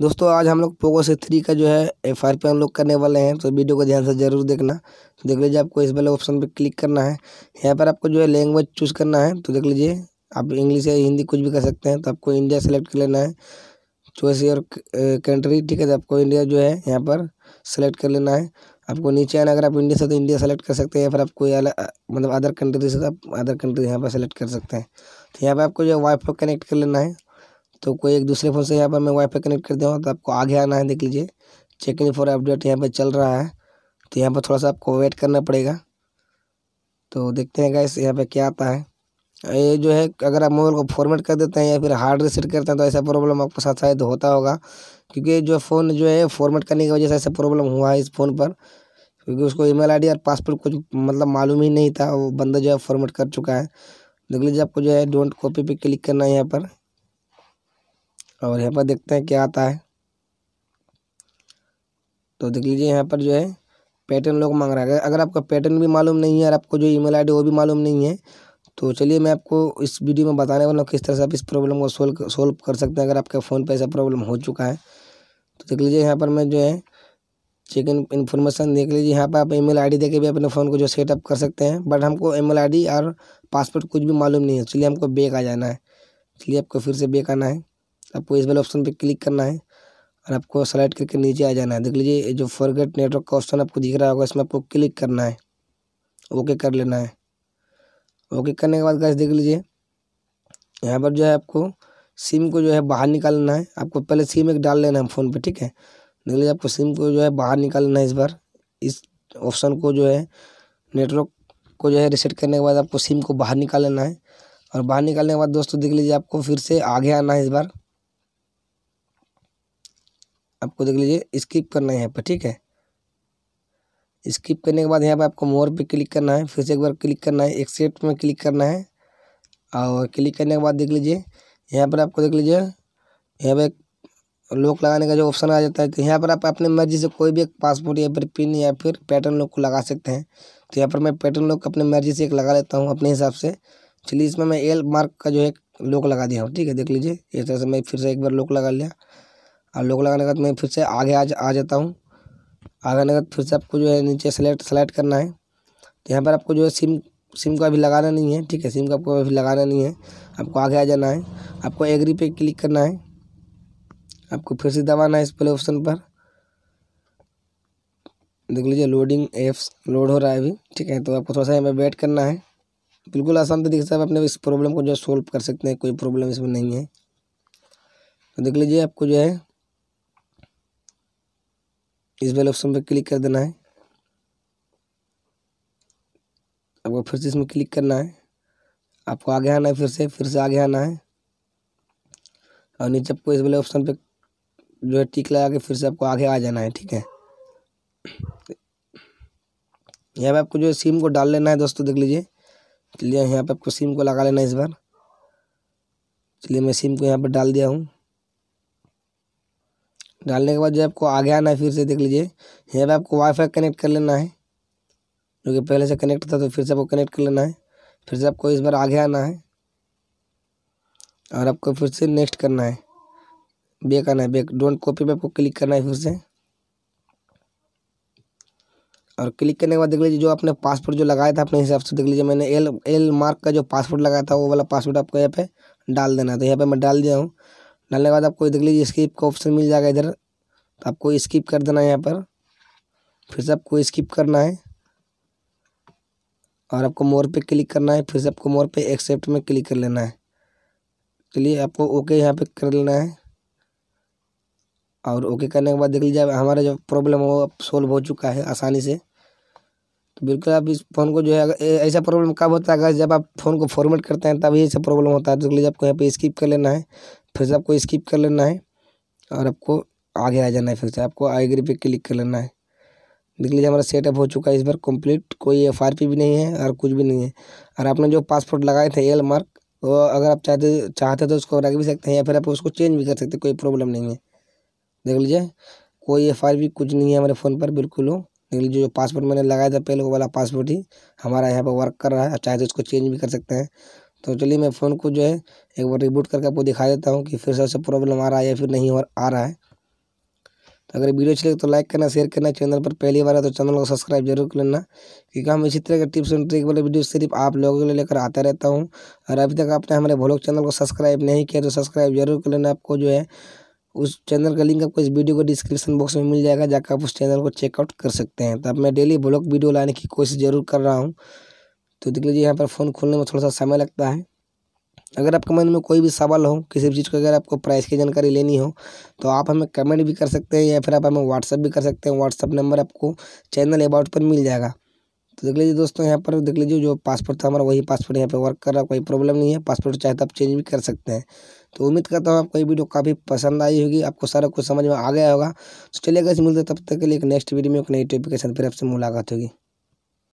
दोस्तों आज हम लोग पोगो से थ्री का जो है एफ आर पे अनलॉक करने वाले हैं तो वीडियो को ध्यान से जरूर देखना तो देख लीजिए आपको इस वाले ऑप्शन पे क्लिक करना है यहाँ पर आपको जो है लैंग्वेज चूज़ करना है तो देख लीजिए आप इंग्लिश या हिंदी कुछ भी कर सकते हैं तो आपको इंडिया सेलेक्ट कर लेना है चॉइस योर कंट्री ठीक है तो आपको इंडिया जो है यहाँ पर सेलेक्ट कर लेना है आपको नीचे आना अगर आप इंडिया से तो इंडिया सेलेक्ट कर सकते हैं या फिर आप कोई मतलब अदर कंट्री से तो आप अदर कंट्री यहाँ पर सेलेक्ट कर सकते हैं तो यहाँ पर आपको जो है वाईफाई कनेक्ट कर लेना है तो कोई एक दूसरे फोन से यहाँ पर मैं वाईफाई कनेक्ट कर दिया हूँ तो आपको आगे आना है देख लीजिए चेक इन फॉर अपडेट यहाँ पर चल रहा है तो यहाँ पर थोड़ा सा आपको वेट करना पड़ेगा तो देखते हैं गैस यहाँ पर क्या आता है ये जो है अगर आप मोबाइल को फॉर्मेट कर देते हैं या फिर हार्ड रिसेट करते हैं तो ऐसा प्रॉब्लम आपके साथ शायद होता होगा क्योंकि जो फ़ोन जो है फॉर्मेट करने की वजह से ऐसा प्रॉब्लम हुआ है इस फ़ोन पर क्योंकि उसको ईमेल आईडी और पासपोर्ट कुछ मतलब मालूम ही नहीं था वो बंदा जो है फॉर्मेट कर चुका है देख लीजिए आपको जो है डोंट कॉपी पर क्लिक करना है यहाँ पर और यहाँ पर देखते हैं क्या आता है तो देख लीजिए यहाँ पर जो है पैटर्न लोग मांग रहा है अगर आपका पैटर्न भी मालूम नहीं है और आपको जो ईमेल आईडी वो भी मालूम नहीं है तो चलिए मैं आपको इस वीडियो में बताने वाला हूँ किस तरह से आप इस प्रॉब्लम को सोल्व सोल्व कर सकते हैं अगर आपके फ़ोन पर ऐसा प्रॉब्लम हो चुका है तो देख लीजिए यहाँ पर मैं जो है चेक इन इन्फॉर्मेशन देख लीजिए यहाँ पर आप ई मेल देके भी अपने फ़ोन को जो सेटअप कर सकते हैं बट हमको ई मेल और पासवर्ड कुछ भी मालूम नहीं है चलिए हमको बेक आ जाना है चलिए आपको फिर से बेक आना है आपको इस वाले ऑप्शन पर क्लिक करना है और आपको सेलेक्ट करके नीचे आ जाना है देख लीजिए जो फॉरगेट नेटवर्क का ऑप्शन आपको दिख रहा होगा इसमें आपको क्लिक करना है ओके कर लेना है ओके करने के बाद गैस देख लीजिए यहाँ पर जो है आपको सिम को जो है बाहर निकालना है आपको पहले सिम एक डाल लेना है फ़ोन पे ठीक है देख लीजिए आपको सिम को जो है बाहर निकालना है इस बार इस ऑप्शन को जो है नेटवर्क को जो है रिसेट करने के बाद आपको सिम को बाहर निकाल लेना है और बाहर निकालने के बाद दोस्तों देख लीजिए आपको फिर से आगे आना है इस बार आपको देख लीजिए स्किप करना है यहाँ पर ठीक है स्किप करने के बाद यहाँ पर आपको मोर पे क्लिक करना है फिर से एक बार क्लिक करना है एक्सेप्ट में क्लिक करना है और क्लिक करने के बाद देख लीजिए यहाँ पर आपको देख लीजिए यहाँ पर लॉक लगाने का जो ऑप्शन आ जाता है तो यहाँ पर आप अपने मर्जी से कोई भी एक पासपोर्ट या फिर पिन या फिर पैटर्न लॉक को लगा सकते हैं तो यहाँ पर मैं पैटर्न लॉक अपने मर्जी से एक लगा लेता हूँ अपने हिसाब से चलिए इसमें मैं एल मार्क का जो है लॉक लगा दिया हूँ ठीक है देख लीजिए इस तरह से मैं फिर से एक बार लॉक लगा लिया और लोक लगाने के बाद मैं फिर से आगे आ, जा, आ जाता हूँ आगे आने के बाद फिर से आपको जो है नीचे सेलेक्ट सेलेक्ट करना है तो यहाँ पर आपको जो है सिम सिम का अभी लगाना नहीं है ठीक है सिम का आपको अभी लगाना नहीं है आपको आगे आ जाना है आपको एग्री पे क्लिक करना है आपको फिर से दबाना है इस प्ले ऑप्शन पर देख लीजिए लोडिंग एप्स लोड हो रहा है अभी ठीक है तो आपको थोड़ा सा यहाँ पर वेट करना है बिल्कुल आसान तरीके से आप अपने इस प्रॉब्लम को जो है कर सकते हैं कोई प्रॉब्लम इसमें नहीं है तो देख लीजिए आपको जो है इस वाले ऑप्शन पर क्लिक कर देना है आपको फिर से इसमें क्लिक करना है आपको आगे आना है फिर से फिर से आगे आना है और नीचे आपको इस वाले ऑप्शन पे जो है टिक लगा के फिर से आपको आगे आ जाना है ठीक है यहाँ पे आपको जो है सिम को डाल लेना है दोस्तों देख लीजिए चलिए यहाँ पे आपको सिम को लगा लेना है इस बार चलिए मैं सिम को यहाँ पर डाल दिया हूँ डालने के बाद जो आपको आगे आना है फिर से देख लीजिए यहाँ पर आपको वाईफाई कनेक्ट कर लेना है जो कि पहले से कनेक्ट था तो फिर से आपको कनेक्ट कर लेना है फिर से आपको इस बार आगे आना है और आपको फिर से नेक्स्ट करना है बेक आना है बेक डोंट कॉपी पे आपको क्लिक करना है फिर से और क्लिक करने के बाद देख लीजिए जो आपने पासवर्ड जो लगाया था अपने हिसाब से देख लीजिए मैंने एल एल मार्क का जो पासवर्ड लगाया था वो वाला पासवर्ड आपको यहाँ पे डाल देना है तो यहाँ पे मैं डाल दिया हूँ डालने के बाद आपको देख लीजिए स्किप का ऑप्शन मिल जाएगा इधर तो आपको स्किप कर देना है यहाँ पर फिर से आपको स्किप करना है और आपको मोर पे क्लिक करना है फिर से आपको मोर पे एक्सेप्ट में क्लिक कर लेना है चलिए आपको ओके यहाँ पे कर लेना है और ओके करने के बाद देख लीजिए हमारा जो प्रॉब्लम है वो अब सोल्व हो चुका है आसानी से तो बिल्कुल आप इस फ़ोन को जो है ऐसा प्रॉब्लम कब होता है अगर जब आप फ़ोन को फॉर्मेट करते हैं तब ये ऐसा प्रॉब्लम होता है देख लीजिए आपको यहाँ पे स्किप कर लेना है फिर से आपको स्किप कर लेना है और आपको आगे आ जाना है फिर से आपको आई एग्री पे क्लिक कर लेना है देख लीजिए हमारा सेटअप हो चुका है इस बार कंप्लीट कोई एफ आर पी भी नहीं है और कुछ भी नहीं है और आपने जो पासपोर्ट लगाए थे एल मार्क वो अगर आप चाहते चाहते तो उसको रख भी सकते हैं या फिर आप उसको चेंज भी कर सकते हैं कोई प्रॉब्लम नहीं है देख लीजिए कोई एफ आर पी कुछ नहीं है हमारे फ़ोन पर बिल्कुल हो देख लीजिए जो पासपोर्ट मैंने लगाया था पहले वो वाला पासपोर्ट ही हमारा यहाँ पर वर्क कर रहा है चाहे तो उसको चेंज भी कर सकते हैं तो चलिए मैं फ़ोन को जो है एक बार रिबूट करके आपको दिखा देता हूँ कि फिर से उससे प्रॉब्लम आ रहा है या फिर नहीं आ रहा है तो अगर वीडियो अच्छी लगे तो लाइक करना शेयर करना चैनल पर पहली बार है तो चैनल को सब्सक्राइब जरूर कर लेना क्योंकि हम इसी तरह के टिप्स एंड ट्रिक वाले वीडियो सिर्फ आप लोगों के लिए लेकर आता रहता हूँ और अभी तक आपने हमारे भोलोक चैनल को सब्सक्राइब नहीं किया तो सब्सक्राइब जरूर कर लेना आपको जो है उस चैनल का लिंक आपको इस वीडियो को डिस्क्रिप्शन बॉक्स में मिल जाएगा जाकर आप उस चैनल को चेकआउट कर सकते हैं तो अब मैं डेली ब्लॉग वीडियो लाने की कोशिश जरूर कर रहा हूँ तो देख लीजिए यहाँ पर फ़ोन खोलने में थोड़ा सा समय लगता है अगर आपके मन में कोई भी सवाल हो किसी भी चीज़ का अगर आपको प्राइस की जानकारी लेनी हो तो आप हमें कमेंट भी कर सकते हैं या फिर आप हमें व्हाट्सअप भी कर सकते हैं व्हाट्सअप नंबर आपको चैनल अबाउट पर मिल जाएगा तो देख लीजिए दोस्तों यहाँ पर देख लीजिए जो पासपोर्ट था हमारा वही पासपोर्ट यहाँ पर वर्क कर रहा है कोई प्रॉब्लम नहीं है पासपोर्ट चाहे तो आप चेंज भी कर सकते हैं तो उम्मीद करता हूँ आपको ये वीडियो काफ़ी पसंद आई होगी आपको सारा कुछ समझ में आ गया होगा तो चलिए अगर मिलते तब तक के लिए एक नेक्स्ट वीडियो में एक नई नोटिफिकेशन फिर आपसे मुलाकात होगी